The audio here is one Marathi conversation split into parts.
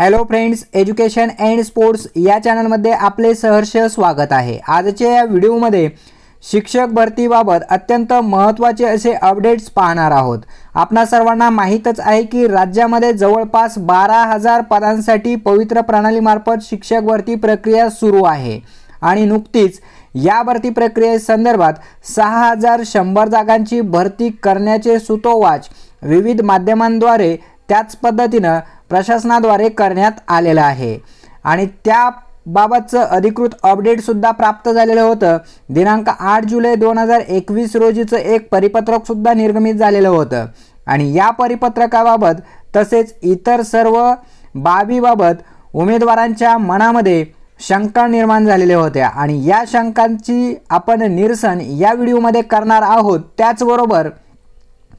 hello friends education and sports या चॅनलमध्ये आपले सहर्ष स्वागत आहे आजच्या या व्हिडिओमध्ये शिक्षक भरतीबाबत अत्यंत महत्त्वाचे असे अपडेट्स पाहणार आहोत आपणा सर्वांना माहीतच आहे की राज्यामध्ये जवळपास बारा हजार पदांसाठी पवित्र प्रणालीमार्फत शिक्षक भरती प्रक्रिया सुरू आहे आणि नुकतीच या भरती प्रक्रियेसंदर्भात सहा हजार शंभर जागांची भरती करण्याचे सुतोवाच विविध माध्यमांद्वारे त्याच पद्धतीनं प्रशासनाद्वारे करण्यात आलेलं आहे आणि त्या बाबतचं अधिकृत अपडेटसुद्धा प्राप्त झालेलं होतं दिनांक आठ जुलै दोन हजार एकवीस रोजीचं एक परिपत्रकसुद्धा निर्गमित झालेलं होतं आणि या परिपत्रकाबाबत तसेच इतर सर्व बाबीबाबत उमेदवारांच्या मनामध्ये शंका निर्माण झालेल्या होत्या आणि या शंकांची आपण निरसन या व्हिडिओमध्ये करणार आहोत त्याचबरोबर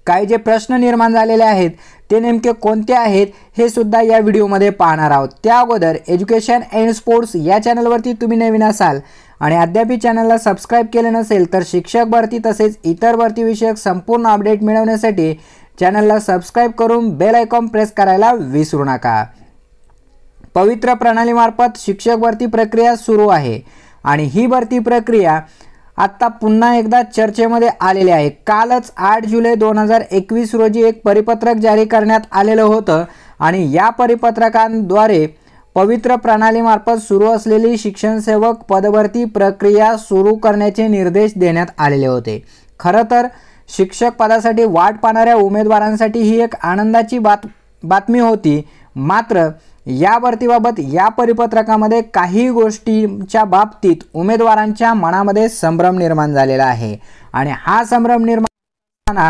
काही जे प्रश्न निर्माण झालेले आहेत ते नेमके कोणते आहेत हे सुद्धा या व्हिडिओमध्ये पाहणार आहोत त्या अगोदर एज्युकेशन अँड स्पोर्ट्स या चॅनलवरती तुम्ही नवीन असाल आणि अद्यापी चॅनलला सबस्क्राईब केले नसेल तर शिक्षक भरती तसेच इतर भरतीविषयक संपूर्ण अपडेट मिळवण्यासाठी चॅनलला सबस्क्राईब करून बेल आयकॉन प्रेस करायला विसरू नका पवित्र प्रणालीमार्फत शिक्षक भरती प्रक्रिया सुरू आहे आणि ही भरती प्रक्रिया आत्ता पुन्हा एकदा चर्चेमध्ये आलेले आहे कालच आठ जुलै दोन हजार एकवीस रोजी एक परिपत्रक जारी करण्यात आलेलं होतं आणि या परिपत्रकांद्वारे पवित्र प्रणालीमार्फत सुरू असलेली शिक्षणसेवक पदभरती प्रक्रिया सुरू करण्याचे निर्देश देण्यात आलेले होते खरं तर शिक्षक पदासाठी वाट पाहणाऱ्या उमेदवारांसाठी ही एक आनंदाची बात बातमी होती मात्र या भरतीबाबत या परिपत्रकामध्ये काही गोष्टींच्या बाबतीत उमेदवारांच्या मनामध्ये संभ्रम निर्माण झालेला आहे आणि हा संभ्रम निर्माण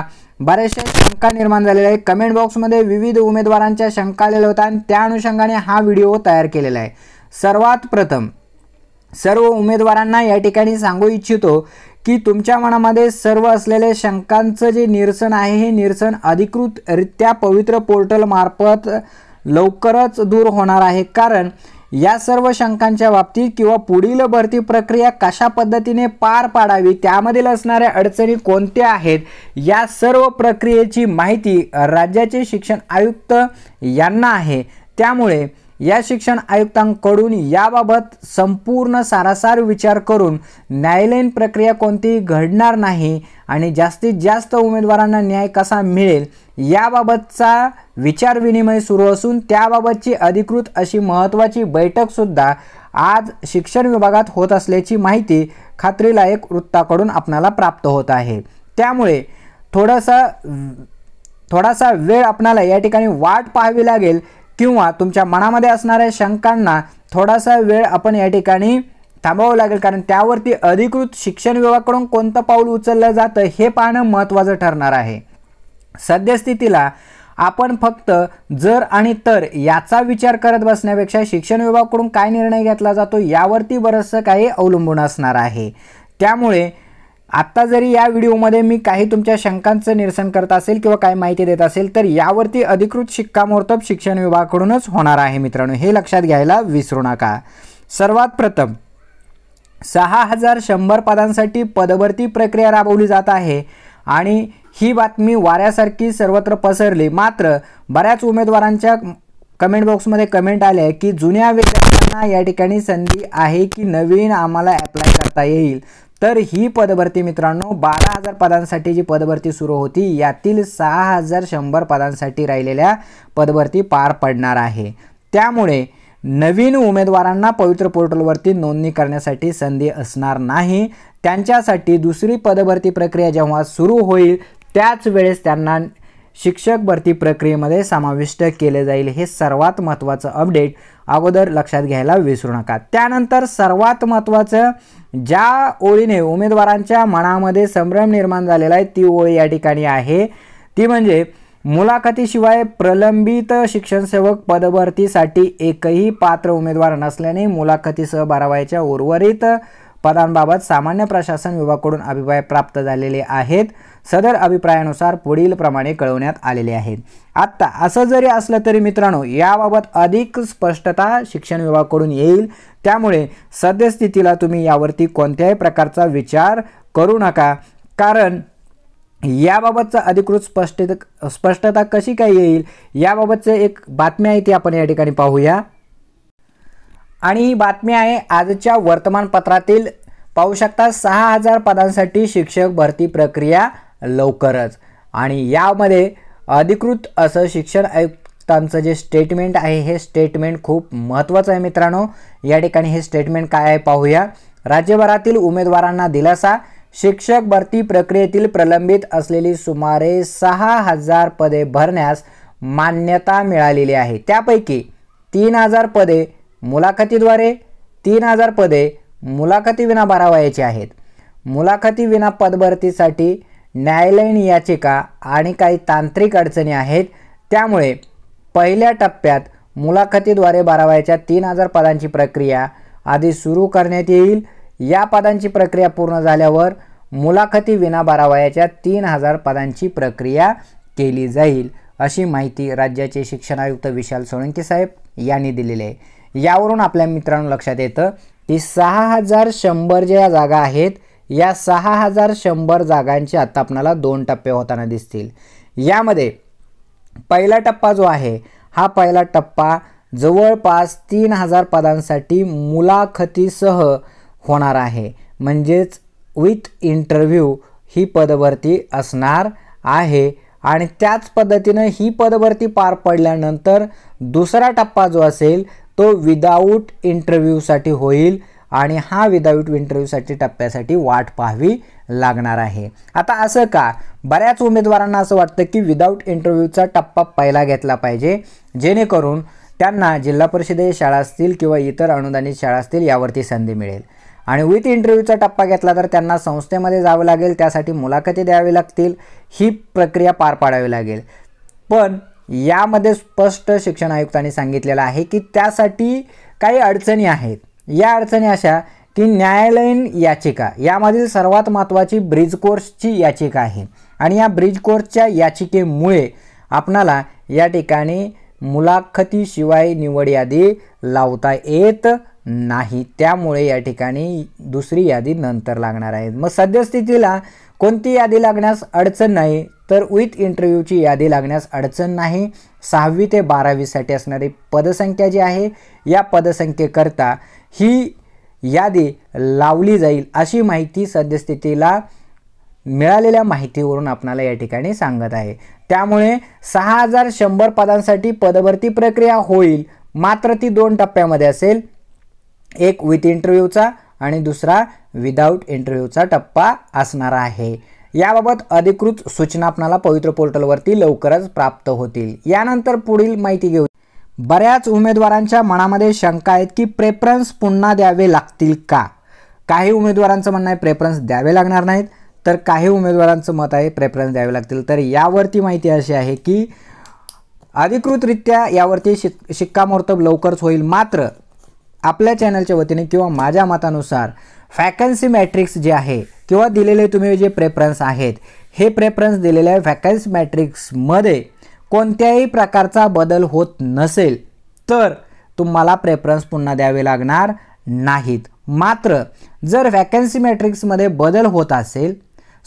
बऱ्याचशा शंका निर्माण झालेल्या आहे कमेंट बॉक्समध्ये विविध उमेदवारांच्या शंका आलेल्या होत्या आणि त्या अनुषंगाने हा व्हिडिओ तयार केलेला आहे सर्वात प्रथम सर्व उमेदवारांना या ठिकाणी सांगू इच्छितो की तुमच्या मनामध्ये सर्व असलेले शंकांचं जे निरसन आहे हे निरसन अधिकृतरित्या पवित्र पोर्टलमार्फत लवकरच दूर होणार आहे कारण या सर्व शंकांच्या बाबतीत किंवा पुढील भरती प्रक्रिया कशा पद्धतीने पार पाडावी त्यामधील असणाऱ्या अडचणी कोणत्या आहेत या सर्व प्रक्रियेची माहिती राज्याचे शिक्षण आयुक्त यांना आहे त्यामुळे या शिक्षण आयुक्तांकडून याबाबत संपूर्ण सारासार विचार करून न्यायालयीन प्रक्रिया कोणतीही घडणार नाही आणि जास्तीत जास्त उमेदवारांना न्याय कसा मिळेल याबाबतचा विचार विनिमय सुरू असून त्याबाबतची अधिकृत अशी महत्त्वाची बैठकसुद्धा आज शिक्षण विभागात होत असल्याची माहिती खात्रीलायक वृत्ताकडून आपणाला प्राप्त होत आहे त्यामुळे थोडासा थोडासा वेळ आपणाला या ठिकाणी वाट पाहावी लागेल किंवा तुमच्या मनामध्ये असणाऱ्या शंकांना थोडासा वेळ आपण या ठिकाणी थांबावं लागेल कारण त्यावरती अधिकृत शिक्षण विभागाकडून कोणतं पाऊल उचललं जातं हे पाहणं महत्त्वाचं ठरणार आहे सद्यस्थितीला आपण फक्त जर आणि तर याचा विचार करत बसण्यापेक्षा शिक्षण विभागाकडून काय निर्णय घेतला जातो यावरती बरंचसं काही अवलंबून असणार आहे त्यामुळे आत्ता जरी या व्हिडिओमध्ये मी काही तुमच्या शंकांचं निरसन करत असेल किंवा काही माहिती देत असेल तर यावरती अधिकृत शिक्कामोर्तब शिक्षण विभागाकडूनच होणार आहे मित्रांनो हे लक्षात घ्यायला विसरू नका सर्वात प्रथम सहा हजार शंभर पदांसाठी पदभरती प्रक्रिया राबवली जात आहे आणि ही बातमी वाऱ्यासारखी सर्वत्र पसरली मात्र बऱ्याच उमेदवारांच्या कमेंट बॉक्समध्ये कमेंट आले की जुन्या विद्यार्थ्यांना या ठिकाणी संधी आहे की नवीन आम्हाला अप्लाय करता येईल तर ही पदभरती मित्रांनो बारा हजार पदांसाठी जी पदभरती सुरू होती यातील सहा हजार शंभर पदांसाठी राहिलेल्या पदभरती पार पडणार आहे त्यामुळे नवीन उमेदवारांना पवित्र पोर्टलवरती नोंदणी करण्यासाठी संधी असणार नाही त्यांच्यासाठी दुसरी पदभरती प्रक्रिया जेव्हा सुरू होईल त्याच वेळेस त्यांना शिक्षक भरती प्रक्रियेमध्ये समाविष्ट केले जाईल हे सर्वात महत्त्वाचं अपडेट अगोदर लक्षात घ्यायला विसरू नका त्यानंतर सर्वात महत्त्वाचं ज्या ओळीने उमेदवारांच्या मनामध्ये संभ्रम निर्माण झालेला आहे ती ओळी या ठिकाणी आहे ती म्हणजे मुलाखतीशिवाय प्रलंबित शिक्षणसेवक पदभरतीसाठी एकही पात्र उमेदवार नसल्याने मुलाखतीसह बारावायच्या उर्वरित पदांबाबत सामान्य प्रशासन विभागाकडून अभिप्राय प्राप्त झालेले आहेत सदर अभिप्रायानुसार पुढील प्रमाणे कळवण्यात आलेले आहेत आत्ता असं जरी असलं तरी मित्रांनो याबाबत अधिक स्पष्टता शिक्षण विभागाकडून येईल त्यामुळे सद्यस्थितीला तुम्ही यावरती कोणत्याही प्रकारचा विचार करू नका कारण याबाबतचं अधिकृत स्पष्ट स्पष्टता कशी काय येईल याबाबतचं एक बातम्या आहे ती आपण या ठिकाणी पाहूया आणि ही बातमी आहे आजच्या वर्तमानपत्रातील पाहू शकता सहा हजार पदांसाठी शिक्षक भरती प्रक्रिया लवकरच आणि यामध्ये अधिकृत असं शिक्षण आयुक्तांचं जे स्टेटमेंट आहे हे स्टेटमेंट खूप महत्त्वाचं आहे मित्रांनो या ठिकाणी हे स्टेटमेंट काय आहे पाहूया राज्यभरातील उमेदवारांना दिलासा शिक्षक भरती प्रक्रियेतील प्रलंबित असलेली सुमारे सहा हजार पदे भरण्यास मान्यता मिळालेली आहे त्यापैकी तीन हजार पदे मुलाखतीद्वारे तीन हजार पदे मुलाखतीविना भरावायची आहेत मुलाखतीविना पदभरतीसाठी न्यायालयीन याचिका आणि काही तांत्रिक अडचणी आहेत त्यामुळे पहिल्या टप्प्यात मुलाखतीद्वारे भरावायच्या तीन हजार पदांची प्रक्रिया आधी सुरू करण्यात येईल या पदांची प्रक्रिया पूर्ण झाल्यावर मुलाखती विना बारावयाच्या तीन हजार पदांची प्रक्रिया केली जाईल अशी माहिती राज्याचे शिक्षण आयुक्त विशाल सोळंकी साहेब यांनी दिलेली आहे यावरून आपल्या मित्रांनो लक्षात येतं की सहा हजार शंभर ज्या जागा आहेत या सहा हजार शंभर जागांचे आता आपणाला दोन टप्पे होताना दिसतील यामध्ये पहिला टप्पा जो आहे हा पहिला टप्पा जवळपास तीन हजार पदांसाठी मुलाखतीसह होणार आहे म्हणजेच विथ इंटरव्ह्यू ही पदभरती असणार आहे आणि त्याच पद्धतीनं ही पदभरती पार पडल्यानंतर दुसरा टप्पा जो असेल तो विदाऊट इंटरव्ह्यूसाठी होईल आणि हा विदाऊट इंटरव्ह्यूसाठी टप्प्यासाठी वाट पाहावी लागणार आहे आता असं का बऱ्याच उमेदवारांना असं वाटतं की विदाऊट इंटरव्ह्यूचा टप्पा पहिला घेतला पाहिजे जेणेकरून त्यांना जिल्हा परिषदे शाळा असतील किंवा इतर अनुदानित शाळा असतील यावरती संधी मिळेल आणि विथ इंटरव्ह्यूचा टप्पा घेतला तर त्यांना संस्थेमध्ये जावं लागेल त्यासाठी मुलाखती द्यावी लागतील ही प्रक्रिया पार पाडावी लागेल पण यामध्ये स्पष्ट शिक्षण आयुक्तांनी सांगितलेलं आहे की त्यासाठी काही अडचणी आहेत या अडचणी अशा की न्यायालयीन याचिका यामधील सर्वात महत्त्वाची ब्रिज कोर्सची याचिका आहे आणि या ब्रिज कोर्सच्या याचिकेमुळे आपणाला या ठिकाणी मुलाखतीशिवाय निवड यादी लावता येत नाही त्यामुळे या ठिकाणी दुसरी यादी नंतर लागणार आहे मग सद्यस्थितीला कोणती यादी लागण्यास अडचण नाही तर विथ इंटरव्ह्यूची यादी लागण्यास अडचण नाही सहावी ते बारावीसाठी असणारी पदसंख्या जी आहे या पदसंख्येकरता ही यादी लावली जाईल अशी माहिती सद्यस्थितीला मिळालेल्या माहितीवरून आपणाला या ठिकाणी सांगत आहे त्यामुळे सहा हजार शंभर पदांसाठी पदभरती प्रक्रिया होईल मात्र ती दोन टप्प्यामध्ये असेल एक विथ इंटरव्ह्यूचा आणि दुसरा विदाऊट इंटरव्ह्यूचा टप्पा असणार आहे याबाबत अधिकृत सूचना आपणाला पवित्र पोर्टलवरती लवकरच प्राप्त होतील यानंतर पुढील माहिती घेऊ बऱ्याच उमेदवारांच्या मनामध्ये शंका आहेत की प्रेफरन्स पुन्हा द्यावे लागतील का काही उमेदवारांचं म्हणणं आहे प्रेफरन्स द्यावे लागणार नाहीत तर काही उमेदवारांचं मत आहे प्रेफरन्स द्यावे लागतील तर यावरती माहिती अशी आहे की अधिकृतरित्या यावरती शिक शिक्कामोर्तब लवकरच होईल मात्र आपल्या चॅनलच्या वतीने किंवा माझ्या मतानुसार व्हॅकन्सी मॅट्रिक्स जे आहे किंवा दिलेले तुम्ही जे प्रेफरन्स आहेत हे प्रेफरन्स दिलेल्या व्हॅकन्सी मॅट्रिक्समध्ये कोणत्याही प्रकारचा बदल होत नसेल तर तुम्हाला प्रेफरन्स पुन्हा द्यावे लागणार नाहीत मात्र जर व्हॅकन्सी मॅट्रिक्समध्ये बदल होत असेल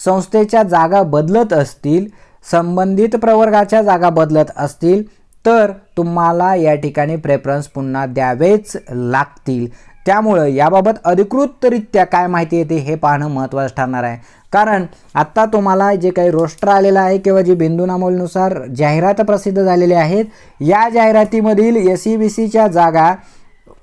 संस्थेच्या जागा बदलत असतील संबंधित प्रवर्गाच्या जागा बदलत असतील तर तुम्हाला या ठिकाणी प्रेफरन्स पुन्हा द्यावेच लागतील त्यामुळं याबाबत अधिकृतरित्या काय माहिती येते हे पाहणं महत्त्वाचं ठरणार आहे कारण आत्ता तुम्हाला जे काही रोस्टर आलेलं आहे किंवा जी बिंदूनामोलनुसार जाहिरात प्रसिद्ध झालेली आहेत या जाहिरातीमधील एस सी e बी सीच्या जागा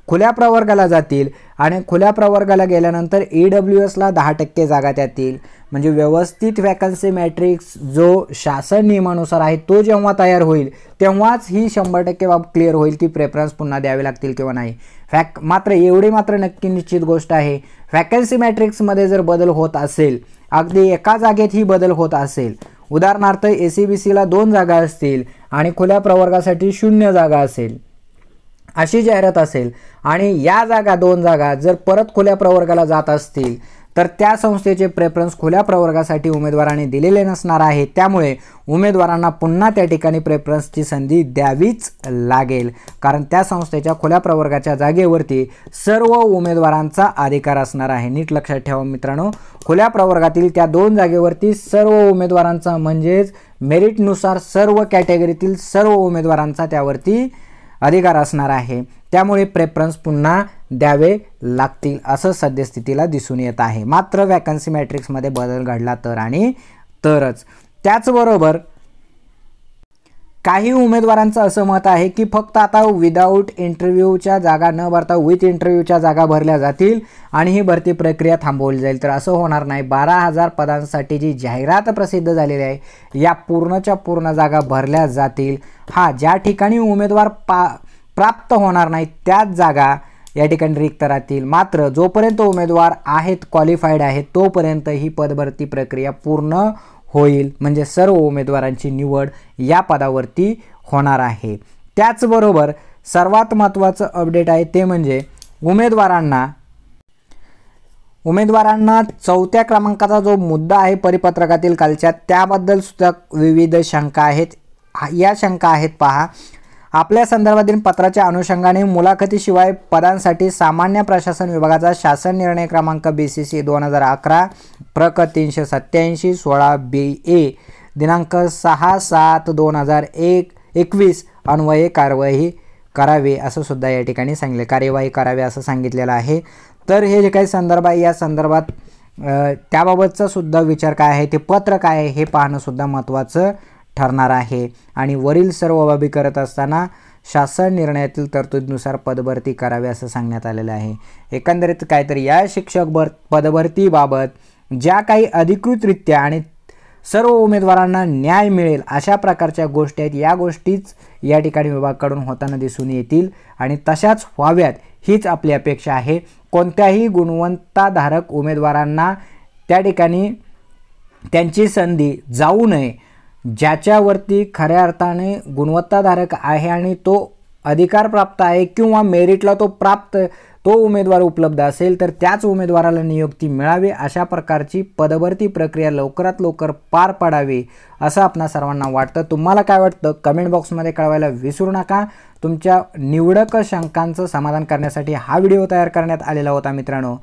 खुल्या प्रवर्गाला जातील आणि खुल्या प्रवर्गाला गेल्यानंतर ई e डब्ल्यू एसला दहा टक्के जागा त्यातील म्हणजे व्यवस्थित वॅकन्सी मॅट्रिक्स जो शासन नियमानुसार आहे तो जेव्हा तयार होईल तेव्हाच ही शंभर टक्के बाब क्लिअर होईल की प्रेफरन्स पुन्हा द्यावे लागतील किंवा नाही फॅक मात्र एवढी मात्र नक्की निश्चित गोष्ट आहे व्हॅकन्सी मॅट्रिक्समध्ये जर बदल होत असेल अगदी एका जागेत ही बदल होत असेल उदाहरणार्थ ए सी बी सीला दोन जागा असतील आणि खुल्या प्रवर्गासाठी शून्य जागा असेल अशी जाहिरात असेल आणि या जागा दोन जागा जर परत खुल्या प्रवर्गाला जात असतील तर त्या संस्थेचे प्रेफरन्स खुल्या प्रवर्गासाठी उमेदवारांनी दिलेले नसणार आहे त्यामुळे उमेदवारांना पुन्हा त्या ठिकाणी प्रेफरन्सची संधी द्यावीच लागेल कारण त्या संस्थेच्या खुल्या प्रवर्गाच्या जागेवरती सर्व उमेदवारांचा अधिकार असणार आहे नीट लक्षात ठेवा मित्रांनो खुल्या प्रवर्गातील त्या दोन जागेवरती सर्व उमेदवारांचा म्हणजेच मेरिटनुसार सर्व कॅटेगरीतील सर्व उमेदवारांचा त्यावरती अधिकार असणार आहे त्यामुळे प्रेफरन्स पुन्हा द्यावे लागतील असं सद्यस्थितीला दिसून येत आहे मात्र वॅकन्सी मॅट्रिक्समध्ये बदल घडला तर आणि तरच त्याचबरोबर काही उमेदवारांचं असं मत आहे की फक्त आता विदाऊट इंटरव्ह्यूच्या जागा न भरता विथ इंटरव्ह्यूच्या जागा भरल्या जातील आणि ही भरती प्रक्रिया थांबवली जाईल तर असं होणार नाही बारा हजार पदांसाठी जी जाहिरात प्रसिद्ध झालेली आहे या पूर्णच्या पूर्ण जागा भरल्या जातील हा ज्या ठिकाणी उमेदवार पा प्राप्त होणार नाही त्याच जागा या ठिकाणी रिक्त राहतील मात्र जोपर्यंत उमेदवार आहेत क्वालिफाईड आहेत तोपर्यंत ही पदभरती प्रक्रिया पूर्ण होईल म्हणजे सर्व उमेदवारांची निवड या पदावरती होणार आहे त्याचबरोबर सर्वात महत्त्वाचं अपडेट आहे ते म्हणजे उमेदवारांना उमेदवारांना चौथ्या क्रमांकाचा जो मुद्दा आहे परिपत्रकातील कालच्या त्याबद्दल सुद्धा विविध शंका आहेत या शंका आहेत पहा आपल्या संदर्भातील पत्राच्या अनुषंगाने मुलाखतीशिवाय पदांसाठी सामान्य प्रशासन विभागाचा शासन निर्णय क्रमांक बी सी सी दोन हजार अकरा प्रक तीनशे सत्त्याऐंशी सोळा बी ए दिनांक सहा सात दोन हजार एक एकवीस अन्वये कारवाई करावी असं सुद्धा या ठिकाणी सांगितले कार्यवाही करावी असं सांगितलेलं आहे तर हे जे काही संदर्भ आहे या संदर्भात त्याबाबतचा सुद्धा विचार काय आहे ते पत्र काय आहे हे पाहणंसुद्धा महत्त्वाचं ठरणार आहे आणि वरील सर्व बाबी करत असताना शासन निर्णयातील तरतुदीनुसार पदभरती करावी असं सांगण्यात आलेलं आहे एकंदरीत काहीतरी या शिक्षक भर पदभरतीबाबत ज्या काही अधिकृतरित्या आणि सर्व उमेदवारांना न्याय मिळेल अशा प्रकारच्या गोष्टी आहेत या गोष्टीच या ठिकाणी विभागाकडून होताना दिसून येतील आणि तशाच व्हाव्यात हीच आपली अपेक्षा आहे कोणत्याही गुणवत्ताधारक उमेदवारांना त्या ठिकाणी त्यांची संधी जाऊ नये ज्याच्यावरती खऱ्या अर्थाने गुणवत्ताधारक आहे आणि तो अधिकार प्राप्त आहे किंवा मेरिटला तो प्राप्त तो उमेदवार उपलब्ध असेल तर त्याच उमेदवाराला नियुक्ती मिळावी अशा प्रकारची पदभरती प्रक्रिया लवकरात लवकर पार पाडावी असं आपणा सर्वांना वाटतं तुम्हाला काय वाटतं कमेंट बॉक्समध्ये कळवायला विसरू नका तुमच्या निवडक शंकांचं समाधान करण्यासाठी हा व्हिडिओ तयार करण्यात आलेला होता मित्रांनो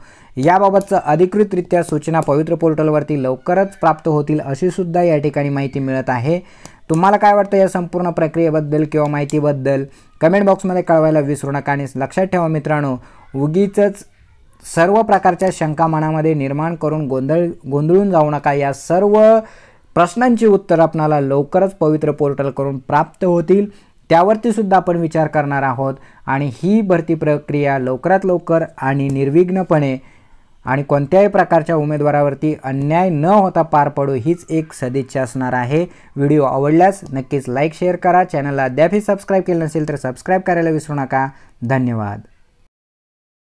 याबाबतचं अधिकृतरित्या सूचना पवित्र पोर्टलवरती लवकरच प्राप्त होतील अशी सुद्धा या ठिकाणी माहिती मिळत आहे तुम्हाला काय वाटतं या संपूर्ण प्रक्रियेबद्दल किंवा माहितीबद्दल कमेंट बॉक्समध्ये कळवायला विसरू नका आणि लक्षात ठेवा मित्रांनो उगीच सर्व प्रकारच्या शंका मनामध्ये निर्माण करून गोंधळ गोंधळून जाऊ नका या सर्व प्रश्नांची उत्तर आपणाला लवकरच पवित्र पोर्टलकडून प्राप्त होतील त्यावरती सुद्धा आपण विचार करणार आहोत आणि ही भरती प्रक्रिया लवकरात लवकर आणि निर्विघ्नपणे आणि कोणत्याही प्रकारच्या उमेदवारावरती अन्याय न होता पार पडू हीच एक सदिच्छा असणार आहे व्हिडिओ आवडल्यास नक्कीच लाईक शेअर करा चॅनलला अद्यापही सबस्क्राईब केलं नसेल तर सबस्क्राईब करायला विसरू नका धन्यवाद